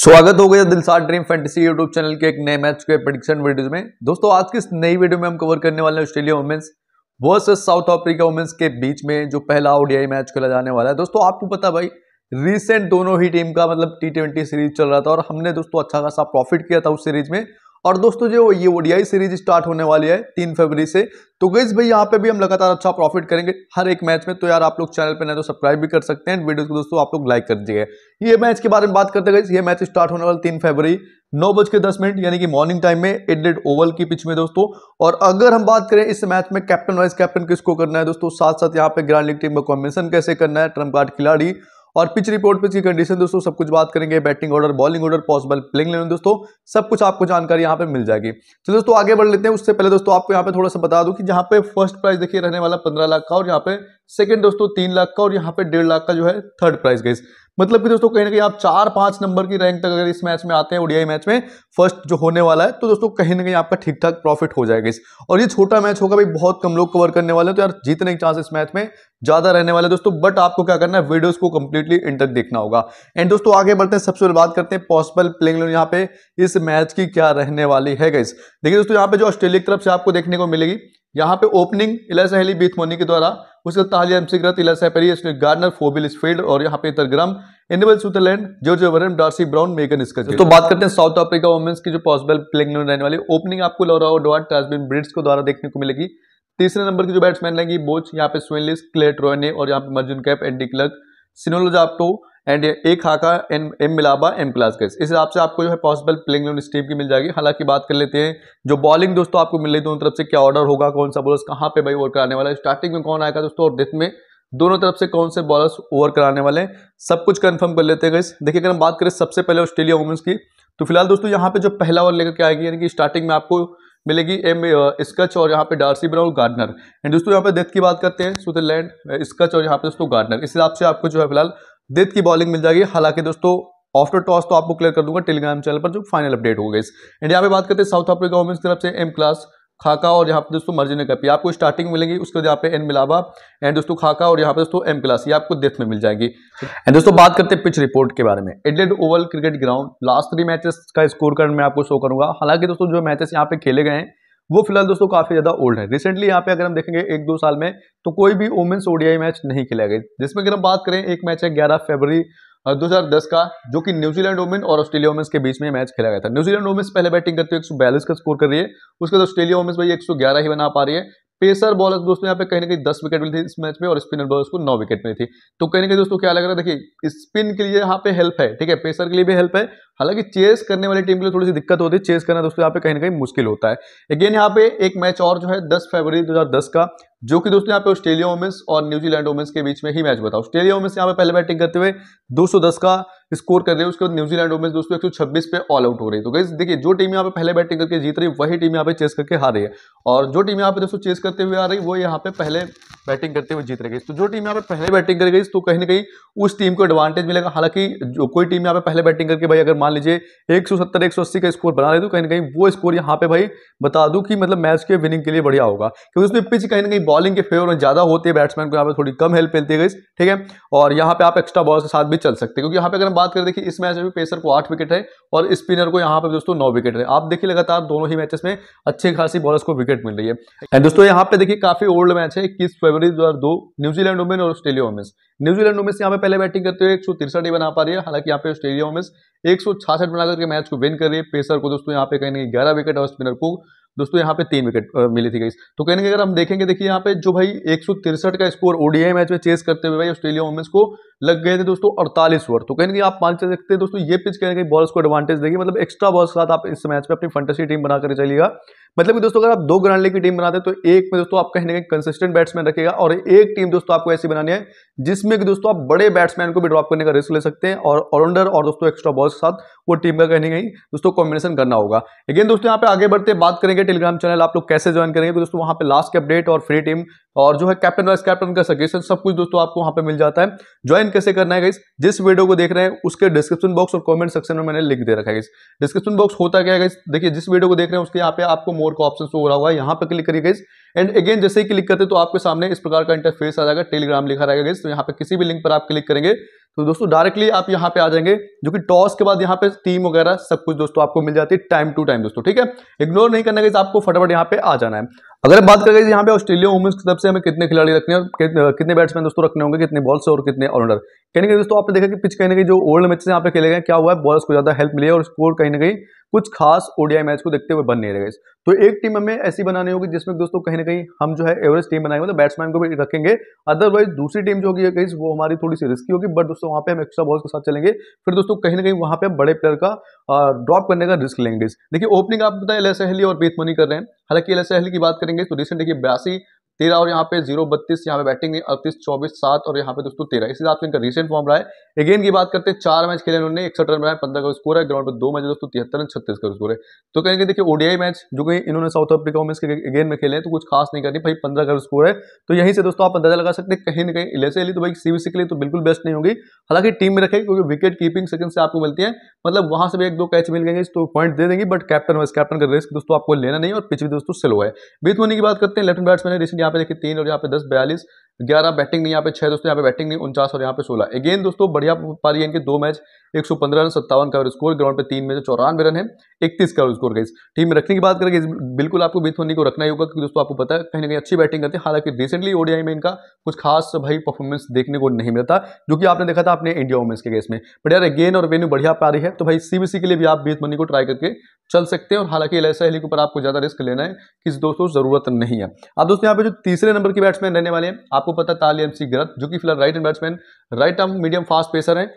स्वागत हो गया दिलसार ड्रीम फैंटेसी यूट्यूब चैनल के एक नए मैच के प्रशन वीडियोज में दोस्तों आज की इस नई वीडियो में हम कवर करने वाले हैं Australia women's versus South Africa women's के बीच में जो पहला ओडीआई मैच खेला जाने वाला है दोस्तों आपको पता भाई रिसेंट दोनों ही टीम का मतलब टी सीरीज चल रहा था और हमने दोस्तों अच्छा खासा प्रॉफिट किया था उस सीरीज में और दोस्तों जो ये ओडीआई सीरीज स्टार्ट होने वाली है तीन फरवरी से तो गैस भाई यहाँ पे भी हम लगातार अच्छा प्रॉफिट करेंगे हर एक मैच में तो यार आप लोग चैनल पे ना तो सब्सक्राइब भी कर सकते हैं वीडियो को दोस्तों आप लोग लाइक कर दीजिएगा ये मैच के बारे में बात करते गई ये मैच स्टार्ट होने वाला तीन फरवरी नौ बज के दस मिनट यानी कि मॉर्निंग टाइम में एडेड ओवल की पिच में दोस्तों और अगर हम बात करें इस मैच में कैप्टन वाइस कैप्टन किसको करना है दोस्तों साथ साथ यहाँ पे ग्रांड लीग टीम में कॉम्बिनेशन कैसे करना है ट्रम्प कार्ड खिलाड़ी और पिच रिपोर्ट पिच की कंडीशन दोस्तों सब कुछ बात करेंगे batting order bowling order possible playing level दोस्तों सब कुछ आपको जानकारी यहाँ पे मिल जाएगी चलो तो दोस्तों आगे बढ़ लेते हैं उससे पहले दोस्तों आपको यहाँ पे थोड़ा सा बता दूं कि जहाँ पे फर्स्ट प्राइज देखिए रहने वाला पंद्रह लाख का और यहाँ पे सेकंड दोस्तों तीन लाख का और यहाँ पे डेढ़ लाख का जो है थर्ड प्राइज गई मतलब कि दोस्तों कहीं ना कहीं आप चार पांच नंबर की रैंक तक अगर इस मैच में आते हैं ओडीआई मैच में फर्स्ट जो होने वाला है तो दोस्तों कहीं ना कहीं आपका ठीक ठाक प्रॉफिट हो जाएगा इस और ये छोटा मैच होगा भाई बहुत कम लोग कवर करने वाले हैं तो यार जीतने के चांस इस मैच में ज्यादा रहने वाले दोस्तों बट आपको क्या करना है वीडियोज को कंप्लीटली इन तक देखना होगा एंड दोस्तों आगे बढ़ते हैं सबसे पहले बात करते हैं पॉसिबल प्लेइंग यहाँ पे इस मैच की क्या रहने वाली है गाइस देखिए दोस्तों यहाँ पे जो ऑस्ट्रेलिया की तरफ से आपको देखने को मिलेगी यहाँ पे ओपनिंग हेली बीथ मोनी के द्वारा उसका ताली एमसीग्रत इला सहपेरी गार्नर फोबिल स्फील्ड और यहाँ पे तरग्राम इनेबल सुतरलैंड जॉर्ज एवरम डार्सी ब्राउन मेगन स्कच तो बात करते हैं साउथ अफ्रीका वुमेंस की जो पॉसिबल प्लेइंग में रहने वाली ओपनिंग आपको लॉरा डॉट ट्रांसबिन ब्रिट्स को द्वारा देखने को मिलेगी तीसरे नंबर की जो बैट्समैन रहेंगी बोच यहाँ पे स्वेनलिस क्लेट रॉयने और यहाँ पे मर्जुन कैप एंडी क्लर्क सिनोलोजापटो एंड एक खाका एन एम मिलाबा एम क्लास केस इस हिसाब से आपको जो है पॉसिबल प्लेइंग स्टीम की मिल जाएगी हालांकि बात कर लेते हैं जो बॉलिंग दोस्तों आपको मिल रही दोनों तरफ से क्या ऑर्डर होगा कौन सा बॉलर कहाँ पे भाई ओवर कराने वाला है स्टार्टिंग में कौन आएगा दोस्तों और डेथ में दोनों तरफ से कौन से बॉलर्स ओवर कराने वाले हैं सब कुछ कन्फर्म कर लेते हैं गैस देखिए अगर हम बात करें सबसे पहले ऑस्ट्रेलिया वुमेंस की तो फिलहाल दोस्तों यहाँ पे जो पहला ओवर लेकर के आएगी यानी कि स्टार्टिंग में आपको मिलेगी एम स्कच और यहाँ पे डार्सी ब्राउन गार्डनर एंड दोस्तों यहाँ पे डेथ की बात करते हैं स्विटरलैंड स्कच और यहाँ पे दोस्तों गार्डनर इस हिसाब से आपको जो है फिलहाल दित की बॉलिंग मिल जाएगी हालांकि दोस्तों आफ्टर टॉस तो आपको क्लियर कर दूंगा टेलीग्राम चैनल पर जो फाइनल अपडेट होगा इस एंड यहाँ पे बात करते हैं साउथ अफ्रीका वुमेंस तरफ से एम क्लास खाका और यहाँ पे दोस्तों मर्जी ने कपी आपको स्टार्टिंग मिलेंगी उसके बाद यहाँ पे एन मिलावा एंड दोस्तों खाका और यहाँ पे दोस्तों एम क्लास ये आपको डेथ में मिल जाएगी एंड दोस्तों बात करते हैं पिच रिपोर्ट के बारे में Adelaide Oval cricket ground last three matches का स्कोर कर मैं आपको शो करूंगा हालांकि दोस्तों जो मैचेस यहाँ पे खेले गए हैं वो फिलहाल दोस्तों काफ़ी ज़्यादा ओल्ड है रिसेंटली यहाँ पे अगर हम देखेंगे एक दो साल में तो कोई भी वुमेन्स ओडीआई मैच नहीं खेला गया जिसमें अगर हम बात करें एक मैच है ग्यारह फरवरी 2010 का जो कि न्यूजीलैंड वुमेन और ऑस्ट्रेलिया वुमेन्स के बीच में मैच खेला गया था न्यूजीलैंड वुमेन्स पहले बैटिंग करते हुए एक का स्कोर कर रही है उसके बाद ऑस्ट्रेलिया वुमेन्स भाई ग्यारह ही बना पा रही है पेसर बॉलर दोस्तों यहाँ पे कहीं ना कहीं दस विकेट मिली थी इस मैच में और स्पिनर बॉलर को नौ विकेट मिली थी तो कहीं ना कहीं दोस्तों क्या लग रहा है देखिए स्पिन के लिए यहाँ पे हेल्प है ठीक है पेसर के लिए भी हेल्प है हालांकि चेस करने वाली टीम के लिए थोड़ी सी दिक्कत होती है चेस करना दोस्तों यहाँ पे कहीं ना कहीं मुश्किल होता है अगेन यहाँ पे एक मैच और जो है दस फरवरी दो का जो कि दोस्तों यहाँ पे ऑस्ट्रेलिया वोमेंस और न्यूजीलैंड वोमेंस के बीच में ही मैच बता ऑस्ट्रेलिया वोमेंस यहाँ पे पहले बैटिंग करते हुए दो का स्कोर कर रहे है उसके बाद न्यूजीलैंड ओमेंस दोस्तों एक सौ छब्बीस पे ऑल आउट हो रही तो गई देखिए जो टीम यहाँ पे पहले बैटिंग करके जीत रही है वही टीम यहाँ पे चेस करके हार रही है और जो टीम यहाँ पे दोस्तों चेस करते हुए आ रही है वो यहाँ पे पहले बैटिंग करते हुए जीत रही गई तो जो टीम यहाँ पे पहले बैटिंग कर गई तो कहीं ना कहीं उस टीम को एडवांटेज मिलेगा हालांकि जो कोई टीम यहाँ पे पहले बैटिंग करके भाई अगर मान लीजिए सौ अस्सी का स्कोर बना रहे तो कहीं ना कहीं वो स्कोर यहाँ पे भाई बता दू कि मतलब मैच के विनिंग के लिए बढ़िया होगा क्योंकि उसमें पिच कहीं ना कहीं बॉलिंग के फेवर में ज़्यादा होती है बैट्समैन को यहाँ पे थोड़ी कम हेल्प मिलती है ठीक है और यहाँ पे आप एक्स्ट्रा बॉल के साथ भी चल सकते हैं क्योंकि यहाँ पे अगर हम बात करें देखिए इस मैच में भी पेसर को आठ विकेट है और स्पिनर को यहाँ पे दोस्तों नौ विकेट है आप देखिए लगातार दोनों ही मैचेस में अच्छी खासी बॉलर्स को विकेट मिल रही है दोस्तों यहाँ पे देखिए काफी ओल्ड मैच है इक्कीस फरवरी दो दो न्यूजीलैंड वुमेन और ऑस्ट्रेलिया वुमेन्स न्यूजीलैंड वुमेन्स यहाँ पे पहले बैटिंग करते हुए एक सौ तिरसठ ही बना पा रही है हालांकि यहाँ पे ऑस्ट्रेलिया वुमेन्स एक सौ छाछठ बनाकर के मैच को विन कर रही है पेसर को दोस्तों यहाँ पे कहीं नहीं ग्यारह विकेट और स्पिनर को दोस्तों यहाँ पे तीन विकेट मिली थी गई तो कहने के अगर हम देखेंगे देखिए यहाँ पे जो भाई एक का स्कोर ओडीआई मैच में चेस करते हुए भाई ऑस्ट्रेलिया वुमेंस को लग गए थे दोस्तों अड़तालीस ओवर तो के आप मान सकते हैं दोस्तों ये पिच के बॉल्स को एडवांटेज देगी मतलब एक्स्ट्रा बॉल्स के साथ आप इस मैच में अपनी फंटेसी टीम बनाकर चलिएगा मतलब कि दोस्तों अगर आप दो ग्रांडले की टीम बनाते हैं तो एक में दोस्तों आप कहीं ना कहीं कंसिस्टेंट बैट्समैन रखेगा और एक टीम दोस्तों आपको ऐसी बनानी है जिसमें कि दोस्तों आप बड़े बैट्समैन को भी ड्रॉप करने का रिस्क ले सकते हैं और ऑलराउंडर और दोस्तों एक्स्ट्रा बॉल्स के साथ वो टीम का कहीं ना कहीं दोस्तों कॉम्बिनेशन करना होगा लेकिन दोस्तों यहाँ पे आगे बढ़ते बात करेंगे टेलीग्राम चैनल आप लोग कैसे ज्वाइन करेंगे तो दोस्तों वहाँ पे लास्ट के अपडेट और फ्री टीम और जो है कैप्टन वाइस कैप्टन का सजेशन सब कुछ दोस्तों आपको वहां पे मिल जाता है ज्वाइन कैसे करना है गाइस जिस वीडियो को देख रहे हैं उसके डिस्क्रिप्शन बॉक्स और कमेंट सेक्शन में मैंने लिंक दे रखा है डिस्क्रिप्शन बॉक्स होता क्या है इस देखिए जिस वीडियो को देख रहे हैं उसके यहाँ पे आपको मोर का ऑप्शन हो रहा हुआ है यहाँ पे क्लिक करिए गई एंड अगेन जैसे ही क्लिक करते तो आपके सामने इस प्रकार का इंटरफेस आ जाएगा टेलीग्राम लिखा रहेगा इस तो यहाँ पे किसी भी लिंक पर आप क्लिक करेंगे तो दोस्तों डायरेक्टली आप यहाँ पे आ जाएंगे जो कि टॉस के बाद यहाँ पे टीम वगैरह सब कुछ दोस्तों आपको मिल जाती है टाइम टू टाइम दोस्तों ठीक है इग्नोर नहीं करना है आपको फटाफट यहाँ पे आ जाना है अगर बात करें यहाँ पे ऑस्ट्रेलिया वुमेंस की तरफ से हमें कितने खिलाड़ी रखने हैं कितने बैट्समैन दोस्तों रखने होंगे कितने बॉल्स और कितने ऑलराउंडर कहीं ना दोस्तों आपने देखा कि पिच कहीं ना कहीं जो ओल्ड मैच यहाँ पे खेले गए क्या हुआ है बॉलर्स को ज़्यादा हेल्प मिली है और स्कोर कहीं ना कहीं कुछ खास ओडीआई मैच को देखते हुए बन नहीं रहे तो एक टीम हमें ऐसी बनानी होगी जिसमें दोस्तों कहीं ना कहीं हम जो है एवरेज टीम बनाएंगे मतलब बैट्समैन को भी रखेंगे अदरवाइज दूसरी टीम जो होगी कहीं वो हमारी थोड़ी सी रिस्की होगी बट दोस्तों वहाँ पे हम एक्स्ट्रा बॉल्स के साथ चलेंगे फिर दोस्तों कहीं ना कहीं वहाँ पे बड़े प्लेयर का ड्रॉप करने का रिस्क लेंगे देखिए ओपनिंग आप बताए एल सहली और बेतमनी मनी कर रहे हैं हालांकि एल सहली की बात करेंगे तो रिसेंट देखिए बयासी तेरह और यहाँ पे जीरो बत्तीस यहाँ पे बैटिंग में अड़तीस चौबीस सात और यहाँ पे दोस्तों तेरह इसी हिसाब से इनका रिसेंट फॉर्म रहा है अगेन की बात करते हैं चार मैच खेले उन्होंने इकसठ रन बनाए पंद्रह का स्कोर है ग्राउंड पर दो मैच दोस्तों तिहत्तर रन छत्तीस का स्कोर है तो कहेंगे देखिए ओडीआई मैच जो कि इन्होंने साउथ अफ्रीका में अगेन में खेले तो कुछ खास नहीं करनी भाई पंद्रह का स्कोर है तो यहीं से दोस्तों आप अंदाजा लगा सकते हैं कहीं ना कहीं इले से तो भाई सीबीसी के लिए तो बिल्कुल बेस्ट नहीं होगी हालांकि टीम में रखेगी क्योंकि विकेट कीपिंग सेकंड से आपको मिलती है मतलब वहां से भी एक दो कैच मिल गएंगे तो पॉइंट दे देंगे बट कैप्टन वाइस कैप्टन का रिस्क दोस्तों आपको लेना नहीं और पिछले दोस्तों स्लो है बीत होने की बात करते हैं लेफ्ट बैट्समैन रिसेंट यहाँ पे देखिए तीन और यहाँ पे दस बयालीस ग्यारह बैटिंग नहीं यहाँ पे छह दोस्तों यहाँ पे बैटिंग नहीं उनचास और यहाँ पे सोलह अगेन दोस्तों बढ़िया पारी है इनके दो मैच एक सौ पंद्रह रन सत्तावन का स्कोर ग्राउंड पे तीन में से चौरानवे रन है इकतीस का स्कोर गई टीम में रखने की बात करेंगे बिल्कुल आपको बीत होनी को रखना ही होगा क्योंकि दोस्तों आपको पता है कहीं ना कहीं अच्छी बैटिंग करते हैं हालांकि रिसेंटली ओडीआई में इनका कुछ खास भाई परफॉर्मेंस देखने को नहीं मिलता जो कि आपने देखा था अपने इंडिया वुमेंस के केस में बट यार गेन और वेन्यू बढ़िया पा रही है तो भाई सीबीसी के लिए भी आप बीत मनी को ट्राई करके चल सकते हैं और हालांकि एल एहली e के ऊपर आपको ज़्यादा रिस्क लेना है किसी दोस्तों जरूरत नहीं है आप दोस्तों यहाँ पे जो तीसरे नंबर के बैट्समैन रहने वाले हैं आपको पता ताली एम सी जो कि फिलहाल right hand batsman right arm medium fast pacer हैं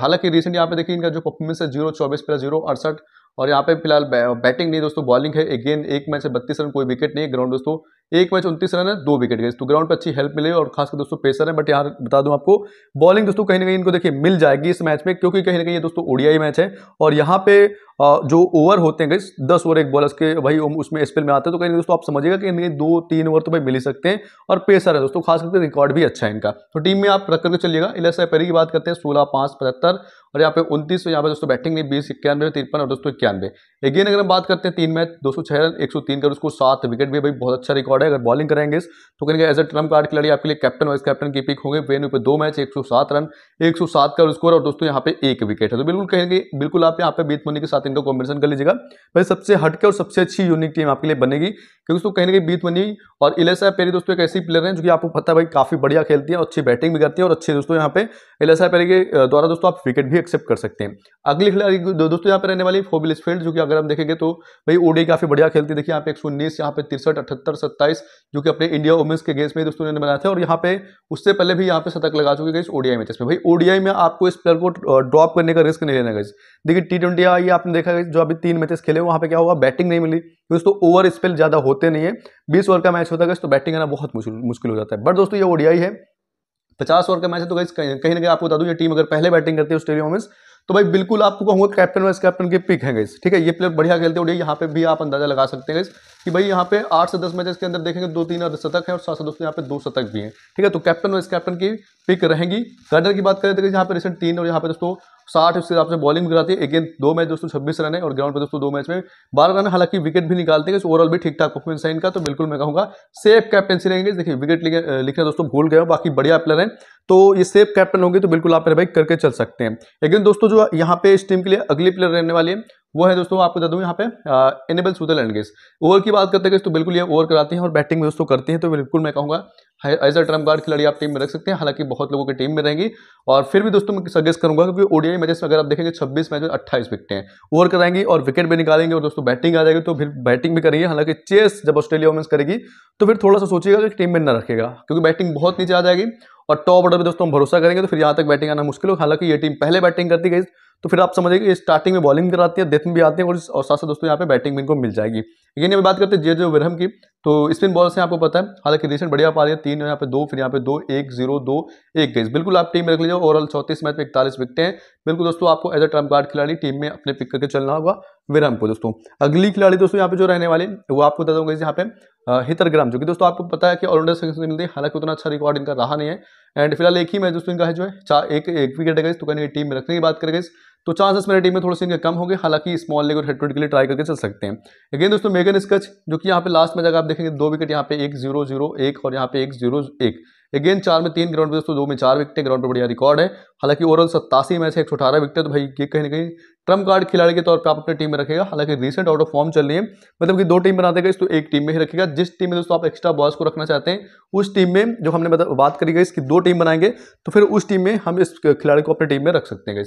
हालांकि रिसेंटली यहाँ पे देखिए इनका जो परफॉर्मेंस है जीरो चौबीस प्लस जीरो अड़सठ और यहाँ पे फिलहाल बैटिंग नहीं दोस्तों बॉलिंग है अगेन एक मैच से बत्तीस रन कोई विकेट नहीं है ग्राउंड दोस्तों एक मैच उनतीस रन है दो विकेट गए तो ग्राउंड पर अच्छी हेल्प मिले और खासकर दोस्तों पेसर है बट यहाँ बता दूँ आपको बॉलिंग दोस्तों कहीं ना कहीं इनको देखिए मिल जाएगी इस मैच में क्योंकि कहीं ना कहीं ये दोस्तों ओडियाई मैच है और यहाँ पे जो ओवर होते हैं गई दस ओवर एक बॉलर्स के भाई उसमें स्पेल में आते हैं तो कहीं दोस्तों आप समझिएगा कि इन्हें दो तीन ओवर तो भाई मिल ही सकते हैं और पेसर है दोस्तों खास करके रिकॉर्ड भी अच्छा है इनका तो टीम में आप रख करके चलिएगा इलेसा पेरी की बात करते हैं सोलह पाँच पचहत्तर और यहाँ पे उनतीस यहाँ पे दोस्तों बैटिंग में बीस इक्यानवे तिरपन और दोस्तों इक्यानवे अगेन अगर हम बात करते हैं तीन मैच दो सौ छह रन एक सौ तीन कर उसको सात विकेट भी भाई बहुत अच्छा रिकॉर्ड है अगर बॉलिंग करेंगे तो कहेंगे एज ए ट्रम्प कार्ड खिलाड़ी आपके लिए कैप्टन वाइस कैप्टन की पिक होंगे वेन्यू पे दो मैच एक सौ सात रन एक सौ सात का स्कोर और दोस्तों यहाँ पे एक विकेट है तो बिल्कुल कहेंगे बिल्कुल आप यहाँ पे बीत मोनी के साथ इनका कॉम्बिनेशन कर लीजिएगा भाई सबसे हटके और सबसे अच्छी यूनिक टीम आपके लिए बनेगी क्योंकि दोस्तों कहेंगे बीत मनी और इलेसा पेरी दोस्तों एक ऐसी प्लेयर है जो कि आपको पता है भाई काफी बढ़िया खेलती है अच्छी बैटिंग भी करती है और अच्छे दोस्तों यहाँ पे एल एस के द्वारा दोस्तों आप विकेट भी एक्सेप्ट कर सकते हैं अगली खिलाड़ी दोस्तों यहाँ पे रहने वाली फोबिल फील्ड जो कि अगर हम देखेंगे तो भाई ओडे काफी बढ़िया खेलती है देखिए यहाँ पे एक सौ उन्नीस यहाँ पे तिरसठ अठहत्तर सत्ताईस जो कि अपने इंडिया वुमेंस के गेम्स में दोस्तों ने बनाया था और यहाँ पे उससे पहले भी यहाँ पे शतक लगा चुके गई ओडीआई मैचेस में भाई ओडीआई में आपको इस प्लेयर को ड्रॉप करने का रिस्क नहीं लेना गई देखिए टी ट्वेंटी आई आपने देखा जो अभी तीन मैचेस खेले वहाँ पे क्या हुआ बैटिंग नहीं मिली दोस्तों ओवर स्पेल ज़्यादा होते नहीं है बीस ओवर का मैच होता है तो बैटिंग करना बहुत मुश्किल हो जाता है बट दोस्तों ये ओडीआई है पचास ओवर का मैच है तो कहीं कहीं ना कहीं आपको बता दूँ ये टीम अगर पहले बैटिंग करती है ऑस्ट्रेलिया वोमेंस तो भाई बिल्कुल आपको कहूँगा कैप्टन वाइस कैप्टन के पिक हैं गई ठीक है ये प्लेयर बढ़िया खेलते हो यहाँ पे भी आप अंदाजा लगा सकते हैं कि भाई यहाँ पे आठ से दस मैचेस के अंदर देखेंगे दो तीन शतक है और सात से दस तो यहाँ पे दो शतक भी हैं ठीक है तो कैप्टन वाइस कैप्टन की पिक रहेंगी गार्डर की बात करें तो यहाँ पे रिसेंट तीन और यहाँ पे दोस्तों साठ उसके हिसाब से बॉलिंग भी कराती है अगेन दो मैच दोस्तों छब्बीस रन है और ग्राउंड पर दोस्तों दो मैच में बारह रन हालांकि विकेट भी निकालते हैं ओवरऑल भी ठीक ठाक परफॉर्मेंस है इनका तो बिल्कुल मैं कहूँगा सेफ कैप्टनसी रहेंगे देखिए विकेट लिखना दोस्तों भूल गए बाकी बढ़िया प्लेयर हैं तो ये सेफ कैप्टन होंगे तो बिल्कुल आप भाई करके चल सकते हैं लेकिन दोस्तों जो यहाँ पे इस टीम के लिए अगली प्लेयर रहने वाली है वो है दोस्तों आपको बता दूँ यहाँ पे इनेबल सूदर लैंडगेज ओवर की बात करते हैं तो बिल्कुल ये ओवर कराते हैं और बैटिंग में दोस्तों करते हैं तो बिल्कुल मैं कहूँगा एज अ ट्रम्प गार्ड खिलाड़ी आप टीम में रख सकते हैं हालांकि बहुत लोगों की टीम में रहेंगी और फिर भी दोस्तों मैं सजेस्ट करूंगा क्योंकि ओडीआई मैचेस में अगर आप देखेंगे 26 मैच 28 विकटें हैं ओवर कराएंगे और विकेट भी निकालेंगे और दोस्तों बैटिंग आ जाएगी तो फिर बैटिंग भी करेंगे हालांकि चेस जब ऑस्ट्रेलिया वुमेंस करेगी तो फिर थोड़ा सा सोचिएगा कि टीम में न रखेगा क्योंकि बैटिंग बहुत नीचे आ जाएगी और टॉप ऑर्डर पर दोस्तों हम भरोसा करेंगे तो फिर यहाँ तक बैटिंग आना मुश्किल हो हालांकि ये टीम पहले बैटिंग करती गई तो फिर आप समझेंगे स्टार्टिंग में बॉलिंग कराती है डेथ में भी आते हैं और साथ साथ दोस्तों यहाँ पे बैटिंग भी इनको मिल जाएगी लेकिन अभी बात करते हैं जे जो विरहम की तो स्पिन बॉल से आपको पता है हालांकि रिसेंट बढ़िया पा रही है तीन यहाँ पे दो फिर यहाँ पे दो एक जीरो दो एक गई बिल्कुल आप टीम में रख लीजिए ओवरऑल चौतीस मैच में इकतालीस विकटे हैं बिल्कुल दोस्तों आपको एज अ ट्रम्प कार्ड खिलाड़ी टीम में अपने पिक करके चलना होगा विरम को दोस्तों अगली खिलाड़ी दोस्तों यहाँ पे जो रहने वाले वो आपको बता दूंगा यहाँ पे हितर ग्राम जो कि दोस्तों आपको पता है कि ऑलराउंडर संख्या मिलती है हालांकि उतना अच्छा रिकॉर्ड इनका रहा नहीं है एंड फिलहाल एक ही मैच उसमें इनका है जो है चार एक एक विकेट है तो कहने टीम में रखने की बात करेंगे तो चांसेस मेरे टीम में थोड़े से इनके कम होंगे हालांकि स्मॉल लेग और हेड के लिए ट्राई करके चल सकते हैं अगेन दोस्तों मेगन स्कच जो कि यहाँ पे लास्ट में जगह आप देखेंगे दो विकेट यहाँ पे एक जीरो जीरो एक और यहाँ पे एक जीरो एक अगेन चार में तीन ग्राउंड पर दोस्तों दो में चार विकटें ग्राउंड पर बढ़िया रिकॉर्ड है हालांकि ओवरऑल सत्तासी मैच है एक सौ अठारह विकटे तो भाई ये कहीं ना कहीं ट्रम कार्ड खिलाड़ी के तौर पर आप अपनी टीम में रखेगा हालांकि रिसेंट आउट ऑफ फॉर्म चल रही है मतलब कि दो टीम बनाते गए तो एक टीम में ही रखेगा जिस टीम में दोस्तों आप एक्स्ट्रा बॉयस को रखना चाहते हैं उस टीम में जो हमने बात करी गई इसकी दो टीम बनाएंगे तो फिर उस टीम में हम इस खिलाड़ी को अपनी टीम में रख सकते हैं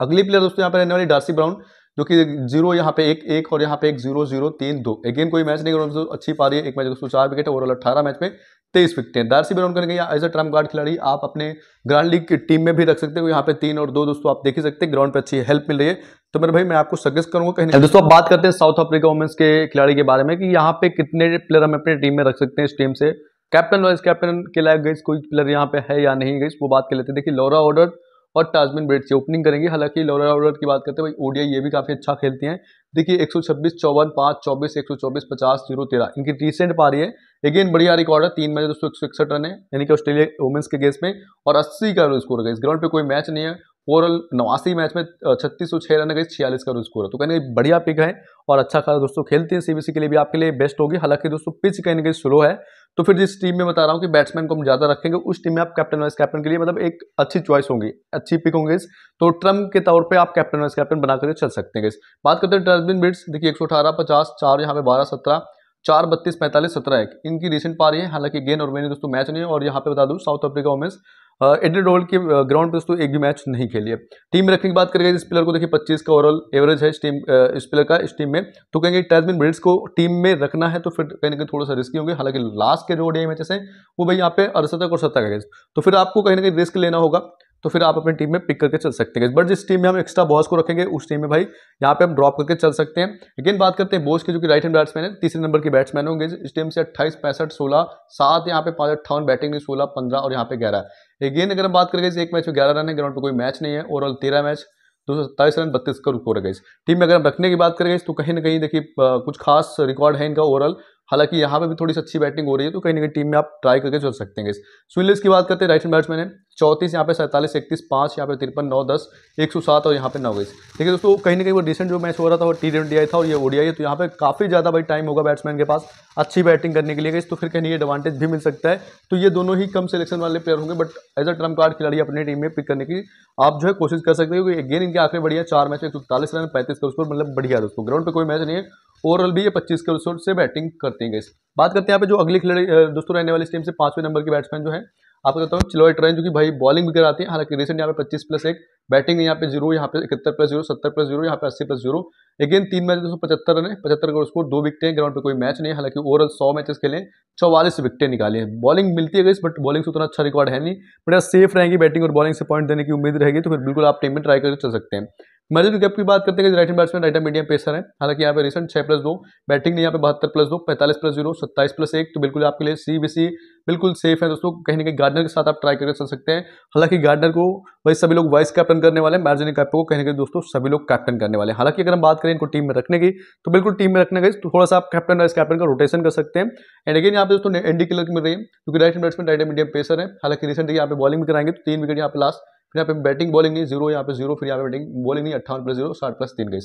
अगली प्लेयर दोस्तों यहाँ पर रहने वाली डार्सी ब्राउन जो कि जीरो यहाँ पे एक एक और यहाँ पे एक जीरो जीरो तीन दो अगेन कोई मैच नहीं अच्छी पा रही है एक मैच दोस्तों चार विकेट है ओवरऑल अट्ठारह मैच में तेईस विकटें दारसी बेरोन करेंगे या एज अ ट्रम्प गार्ड खिलाड़ी आप अपने ग्रांड लीग की टीम में भी रख सकते हो यहाँ पे तीन और दो दोस्तों आप देख ही सकते हैं ग्राउंड पे अच्छी हेल्प मिल रही है तो मेरे भाई मैं आपको सजेस्ट करूंगा कहीं दोस्तों आप बात करते हैं साउथ अफ्रीका वुमेंस के खिलाड़ी के बारे में कि यहाँ पे कितने प्लेयर हम अपनी टीम में रख सकते हैं इस टीम से कैप्टन वाइस कैप्टन के लायक गई कोई प्लेयर यहाँ पे है या नहीं गई वो बात कर लेते हैं देखिए लोरा ऑर्डर और टाजमिन ब्रेड से ओपनिंग करेंगे हालांकि लॉरा ऑर्डर की बात करते हैं भाई ओडिया ये भी काफ़ी अच्छा खेलती हैं देखिए एक सौ छब्बीस चौवन पाँच चौबीस एक सौ चौबीस पचास जीरो तेरह इनकी रिसेंट पारी है अगेन बढ़िया रिकॉर्ड है तीन मैच दोस्तों एक सौ इकसठ रन है यानी कि ऑस्ट्रेलिया वुमेंस के गेस में और अस्सी का रोज स्कोर है इस ग्राउंड पर कोई मैच नहीं है ओवरऑल नवासी मैच में छत्तीस सौ छः रन गई छियालीस का स्कोर है तो कहीं बढ़िया पिक है और अच्छा खासा दोस्तों खेलते हैं सीबीसी के लिए भी आपके लिए बेस्ट होगी हालांकि दोस्तों पिच कहीं ना स्लो है तो फिर जिस टीम में बता रहा हूँ कि बैट्समैन को हम ज़्यादा रखेंगे उस टीम में आप कैप्टन वाइस कैप्टन के लिए मतलब एक अच्छी चॉइस होंगी अच्छी पिक होंगे तो ट्रम्प के तौर पे आप कैप्टन वाइस कैप्टन बनाकर चल सकते हैं बात करते हैं डस्टबिन बिट्स देखिए एक सौ अठारह पचास चार यहाँ पे बारह सत्रह चार बत्तीस पैंतालीस सत्रह एक इनकी रिसेंट पारी है हालांकि गेन और मैंने दोस्तों मैच नहीं है और यहाँ पे बता दूँ साउथ अफ्रीका वोमेंस एडेड रोल के ग्राउंड पे दोस्तों एक भी मैच नहीं खेली है टीम रखने की बात करेंगे इस प्लेयर को देखिए पच्चीस का ओवरऑल एवरेज है इस टीम इस प्लेयर का इस टीम में तो कहेंगे टैजमिन ब्रिड्स को टीम में रखना है तो फिर कहीं ना कहीं थोड़ा सा रिस्की होंगे हालांकि लास्ट के जो डे मैचेस हैं वो भाई यहाँ पे अड़सतक और सत्तर का तो फिर आपको कहीं ना कहीं रिस्क लेना होगा तो फिर आप अपनी टीम में पिक करके चल सकते हैं बट जिस टीम में हम एक्स्ट्रा बॉस को रखेंगे उस टीम में भाई यहाँ पे हम ड्रॉप करके चल सकते हैं लेकिन बात करते हैं बोस के जो कि राइट हैंड बैट्समैन है तीसरे नंबर के बैट्समैन होंगे इस टीम से अट्ठाईस पैंसठ सोलह सात यहाँ पे पाँच अट्ठावन बैटिंग सोलह पंद्रह और यहाँ पे ग्यारह अगेन अगर हम बात करें एक मैच में ग्यारह रन है ग्राउंड पर कोई मैच नहीं है ओवरऑल तेरह मैच दो सौ सत्ताईस रन बत्तीस का रुको गई टीम में अगर हम रखने की बात करें तो कहीं ना कहीं देखिए कुछ खास रिकॉर्ड है इनका ओवरऑल हालांकि यहाँ पे भी थोड़ी सी अच्छी बैटिंग हो रही है तो कहीं ना कहीं टीम में आप ट्राई करके चल सकते हैं सुनील की बात करते हैं राइट हैंड बैट्समैन है चौंतीस यहाँ पे सैंतालीस इकतीस पाँच यहाँ पे तिरपन नौ दस एक सौ सात और यहाँ पे नौ गई देखिए दोस्तों कहीं ना कहीं वो रिसेंट जो मैच हो रहा था वो टी ट्वेंटी आई था और ये ओडीआई तो यहाँ पे काफ़ी ज़्यादा भाई टाइम होगा बैट्समैन के पास अच्छी बैटिंग करने के लिए गई तो फिर कहीं ये एडवांटेज भी मिल सकता है तो ये दोनों ही कम सिलेक्शन वाले प्लेयर होंगे but as a trump card खिलाड़ी अपनी टीम में पिक करने की आप जो है कोशिश कर सकते हो क्योंकि गेन इनके आंकड़े बढ़िया चार मैच एक सौ रन पैंतीस करोड़ मतलब बढ़िया दोस्तों ग्राउंड पर कोई मैच नहीं है ओवरऑल भी ये पच्चीस करोड़ से बैटिंग करते हैं बात करते हैं यहाँ पे जो अगले खिलाड़ी दोस्तों रहने वाली टीम से पांचवें नंबर के बैट्समैन जो है आपको बताता हूँ चिलोई ट्रेन जो कि भाई बॉलिंग भी कराती है हालांकि रिसेंट यहाँ पे पच्चीस प्लस एक बैटिंग यहाँ पे जीरो यहाँ पे इकहत्तर प्लस जीरो सत्तर प्लस जीरो यहाँ पे अस्सी प्लस जीरो अगेन तीन मैच दो सौ पचहत्तर रन है पचहत्तर का स्कोर दो विकटें ग्राउंड पे कोई मैच नहीं हालांकि ओवरऑल सौ मैचेस खेले चौवालीस विकटें निकाली हैं बॉलिंग मिलती है बट बॉलिंग से उतना अच्छा रिकॉर्ड है नहीं बट सेफ रहेंगी बैटिंग और बॉलिंग से पॉइंट देने की उम्मीद रहेगी तो फिर बिल्कुल आप टीम में ट्राई करके चल सकते हैं मरीज विकेप की बात करते हैं right hand batsman right hand medium pacer है हालांकि यहाँ पे रिसेंट छः प्लस दो बैटिंग ने यहाँ पे बहत्तर प्लस दो पैंतालीस प्लस जीरो सत्ताईस प्लस एक तो बिल्कुल आपके लिए सी बी सी बिल्कुल सेफ है दोस्तों कहीं ना कहीं गार्डनर के साथ आप ट्राई करके चल सकते हैं हालांकि गार्डनर को वही सभी लोग वाइस कैप्टन करने वाले मार्जिन कैप्टन को कहीं ना कहीं दोस्तों सभी लोग कैप्टन करने वाले हालांकि अगर हम बात करें इनको टीम में रखने की तो बिल्कुल टीम में रखने गए तो थोड़ा सा आप कैप्टन वाइस कैप्टन का रोटेशन कर सकते हैं एंड अगेन यहाँ पे दोस्तों एनडी किलर मिल रही है क्योंकि right hand batsman right hand medium pacer है हालांकि रिसेंटली यहाँ पे बॉलिंग भी कराएंगे तो तीन विकेट यहाँ पे लास्ट फिर यहाँ पे बैटिंग बॉलिंग नहीं जीरो यहाँ पे जीरो फिर यहाँ पे बैटिंग बॉलिंग नहीं अट्ठावन प्लस जीरो साठ प्लस तीन गई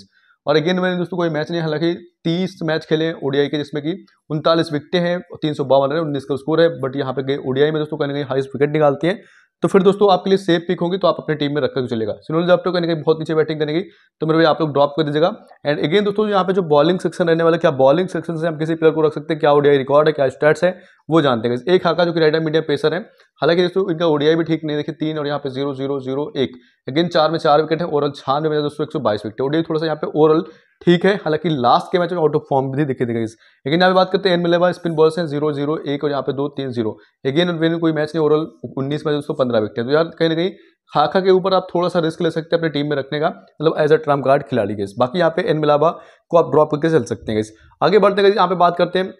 और अगेन मैंने दोस्तों कोई मैच नहीं हालांकि तीस मैच खेले ओडीआई के जिसमें कि उनतालीस विकटें हैं तीन सौ बावन रन उन्नीस का स्कोर है बट यहाँ पे गए ओडीआई में दोस्तों कहीं ना कहीं हाईस्ट विकेट निकालती है तो फिर दोस्तों आपके लिए सेफ पिक होगी तो आप अपने टीम में रखकर चलेगा सुनील जाप्टो कहीं कहीं बहुत नीचे बैटिंग करेंगे तो मेरे भाई आप लोग ड्रॉप कर दीजिएगा एंड अगेन दोस्तों यहाँ पे जो बॉलिंग सेक्शन रहने वाला क्या बॉलिंग सेक्शन से हम किसी प्लेयर को रख सकते हैं क्या ओडीआई रिकॉर्ड है क्या स्टार्ट है वो जानते हैं एक हाका जो कि राइट मीडियम पेसर है हालांकि दोस्तों इनका ओडीआई भी ठीक नहीं देखिए तीन और यहाँ पे जीरो जीरो जीरो एक अगेन चार में चार विकेट है ओवरऑल छान में दोस्तों एक सौ बाईस विकेट ओडीआई थोड़ा सा यहाँ पे ओवरऑल ठीक है हालांकि लास्ट के मैच में आउट ऑफ फॉर्म भी दिखे थे इस लेकिन यहाँ पे बात करते हैं एन मिलेवा स्पिन बॉल्स हैं जीरो जीरो एक और यहाँ पे दो तीन जीरो अगेन विन कोई मैच नहीं ओवरऑल उन्नीस मैच उसको पंद्रह विकेट है तो यार कहीं ना कहीं खाखा के ऊपर आप थोड़ा सा रिस्क ले सकते हैं अपनी टीम में रखने का मतलब एज अ ट्रम्प गार्ड खिलाड़ी गई बाकी यहाँ पे एन मिलावा को आप ड्रॉप करके चल सकते हैं इस आगे बढ़ते हैं यहाँ पे बात करते हैं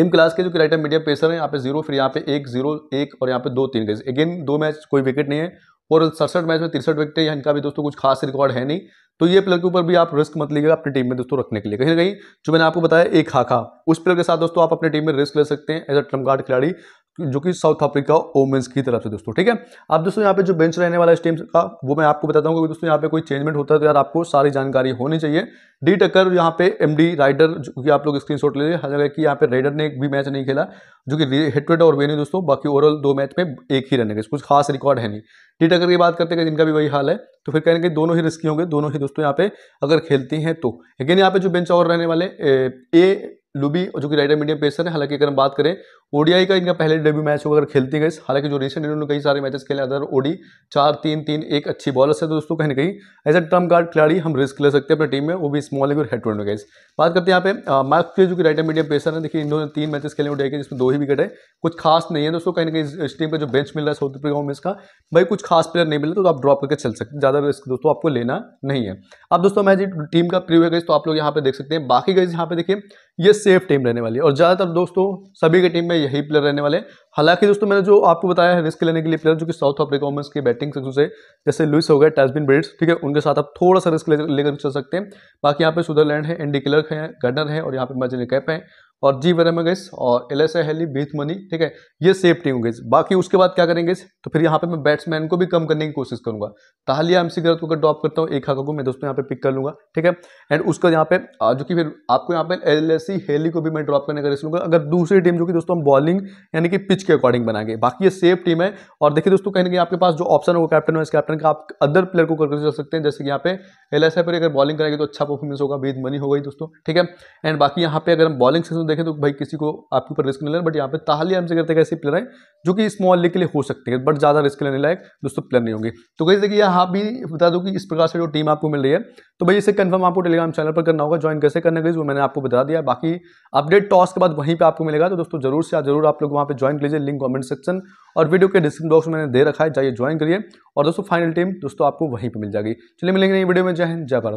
एम क्लास के जो कि मीडियम पेसर है यहाँ पे जीरो फिर यहाँ पे एक जीरो एक और यहाँ पे दो तीन गेज अगेन दो मैच कोई विकेट नहीं है और सड़सठ मैच में तिरसठ विकेट या इनका भी दोस्तों कुछ खास रिकॉर्ड है नहीं तो ये प्लेयर के ऊपर भी आप रिस्क मत लीजिएगा अपनी टीम में दोस्तों रखने के लिए कहीं ना कहीं जो मैंने आपको बताया एक खाखा उस प्लेयर के साथ दोस्तों आप अपनी टीम में रिस्क ले सकते हैं एज अ ट्रम्प गार्ड खिलाड़ी जो कि साउथ अफ्रीका ओमेंस की तरफ से दोस्तों ठीक है आप दोस्तों यहाँ पे जो बेंच रहने वाला इस टीम का वो मैं आपको बताता हूँ क्योंकि दोस्तों यहाँ पे कोई चेंजमेंट होता है तो यार आपको सारी जानकारी होनी चाहिए डी टक्कर यहाँ पे एमडी राइडर जो कि आप लोग स्क्रीन शॉट ले लीजिए हालांकि यहाँ पे राइडर ने एक भी मैच नहीं खेला जो कि हिटवेट और वेन्यू दोस्तों बाकी ओवरऑल दो मैच में एक ही रहने के कुछ खास रिकॉर्ड है नहीं डी टकर की बात करते हैं जिनका भी वही हाल है तो फिर कहेंगे दोनों ही रिस्की होंगे दोनों ही दोस्तों यहाँ पे अगर खेलती हैं तो लेकिन यहाँ पे जो बेंच और रहने वाले ए लुबी जो कि राइटर मीडियम पेसर है हालांकि अगर हम बात करें ओडीआई का इनका पहले डेब्यू मैच होगा अगर खेलती गई हालांकि जो रिसेंट इन्होंने कई सारे मैचेस खेले अदर ओडी चार तीन तीन एक अच्छी बॉलर है तो दोस्तों कहीं ना कहीं एज ए ट्रम गार्ड खिलाड़ी हम रिस्क ले सकते हैं अपनी टीम में वो भी स्मॉल और हेड में बात करते हैं यहाँ पे मार्क्स जो कि राइटर मीडियम पेसर है देखिए इन्होंने तीन मैचेस खेले ओडीआई के जिसमें दो ही विकेट है कुछ खास नहीं है दोस्तों कहीं ना कहीं इस टीम का जो बेंच मिल रहा है साउथ अफ्रीका में इसका भाई कुछ खास प्लेयर नहीं मिले तो आप ड्रॉप करके चल सकते ज़्यादा रिस्क दोस्तों आपको लेना नहीं है अब दोस्तों मैं जी टीम का प्रीव्यू गई तो आप लोग यहाँ पे देख सकते हैं बाकी गई यहाँ पे देखिए ये सेफ टीम रहने वाली है और ज़्यादातर दोस्तों सभी की टीम में यही प्लेयर रहने वाले हैं हालांकि दोस्तों मैंने जो आपको बताया है रिस्क लेने के लिए प्लेयर जो कि साउथ अफ्रीका वोमेंस के बैटिंग सेक्शन से जैसे लुइस हो गए टेस्बिन ब्रिड्स ठीक है उनके साथ आप थोड़ा सा रिस्क लेकर चल सकते हैं बाकी यहाँ पे सुदरलैंड है एंडी क्लर्क है गर्नर है और यहाँ पे मर्जन कैप है और जी वरम में गैस और एल एस हेली बीथ मनी ठीक है ये सेफ टीम गई बाकी उसके बाद क्या करेंगे तो फिर यहाँ पे मैं बैट्समैन को भी कम करने की कोशिश करूंगा तालिया एम सी गलत को अगर ड्रॉप करता हूँ एक हाका को मैं दोस्तों यहाँ पे पिक कर लूँगा ठीक है एंड उसका यहाँ पे जो कि फिर आपको यहाँ पे एल एस हेली को भी मैं ड्रॉप करने का कर रिस्क लूँगा अगर दूसरी टीम जो कि दोस्तों हम बॉलिंग यानी कि पिच के अकॉर्डिंग बनाएंगे बाकी ये सेफ टीम है और देखिए दोस्तों कहीं ना कहीं आपके पास जो ऑप्शन है वो कैप्टन है इस कैप्टन का आप अदर प्लेयर को करके चल सकते हैं जैसे कि यहाँ पे एल पर अगर बॉलिंग करेंगे तो अच्छा परफॉर्मेंस होगा बीथ मनी हो गई दोस्तों ठीक है एंड बाकी यहाँ पे अगर हम बॉलिंग सेक्शन देखें तो भाई किसी को आपके ऊपर रिस्क नहीं लेना बट यहाँ पे तालिया हमसे करते हैं ऐसे प्लेयर है जो कि स्मॉल लीग के लिए हो सकते हैं बट ज़्यादा रिस्क लेने लायक दोस्तों प्लेयर नहीं होंगे तो कहीं देखिए यहाँ भी बता दूँ कि इस प्रकार से जो टीम आपको मिल रही है तो भाई इसे कन्फर्म आपको टेलीग्राम चैनल पर करना होगा ज्वाइन कैसे करना गई वो मैंने आपको बता दिया बाकी अपडेट टॉस के बाद वहीं पर आपको मिलेगा तो दोस्तों जरूर से जरूर आप लोग वहाँ पर ज्वाइन लीजिए लिंक कॉमेंट सेक्शन और वीडियो के डिस्क्रिप्शन बॉक्स में मैंने दे रखा है जाइए ज्वाइन करिए और दोस्तों फाइनल टीम दोस्तों आपको वहीं पर मिल जाएगी चलिए मिलेंगे नई वीडियो में जय हिंद जय भारत